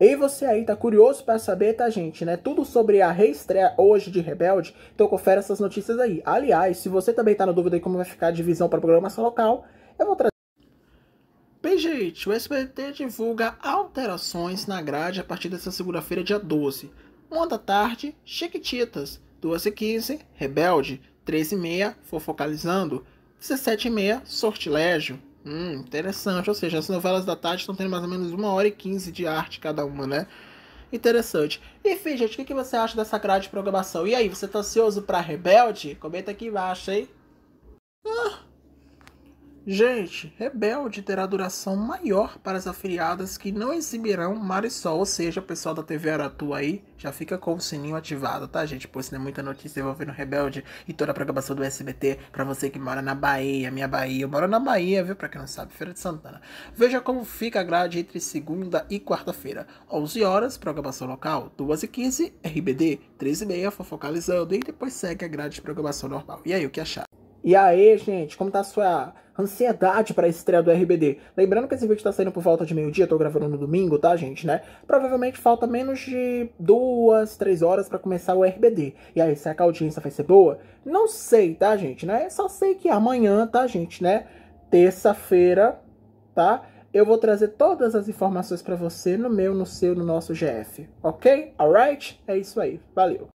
E você aí tá curioso para saber, tá gente, né? Tudo sobre a reestreia hoje de Rebelde, então confere essas notícias aí. Aliás, se você também tá na dúvida aí como vai ficar a divisão para programação local, eu vou trazer Bem, gente, o SBT divulga alterações na grade a partir dessa segunda-feira, dia 12. 1 da tarde, Chiquititas. 2h15, Rebelde. 13h30, Fofocalizando. 17h30, Sortilégio. Hum, interessante. Ou seja, as novelas da tarde estão tendo mais ou menos uma hora e quinze de arte cada uma, né? Interessante. Enfim, gente, o que você acha dessa grade de programação? E aí, você tá ansioso pra Rebelde? Comenta aqui embaixo, hein? Ah! Gente, Rebelde terá duração maior para as afiliadas que não exibirão mar e sol, ou seja, pessoal da TV Aratu aí, já fica com o sininho ativado, tá, gente? Pois é muita notícia envolvendo Rebelde e toda a programação do SBT para você que mora na Bahia, minha Bahia. Eu moro na Bahia, viu? Pra quem não sabe, Feira de Santana. Veja como fica a grade entre segunda e quarta-feira. 11 horas, programação local. 2h15, RBD. 13h30, fofocalizando. E depois segue a grade de programação normal. E aí, o que achar? E aí, gente, como tá a sua ansiedade para a estreia do RBD? Lembrando que esse vídeo tá saindo por volta de meio-dia, tô gravando no domingo, tá, gente, né? Provavelmente falta menos de duas, três horas para começar o RBD. E aí, será que a audiência vai ser boa? Não sei, tá, gente, né? Só sei que amanhã, tá, gente, né? Terça-feira, tá? Eu vou trazer todas as informações para você no meu, no seu, no nosso GF, ok? Alright? É isso aí, valeu!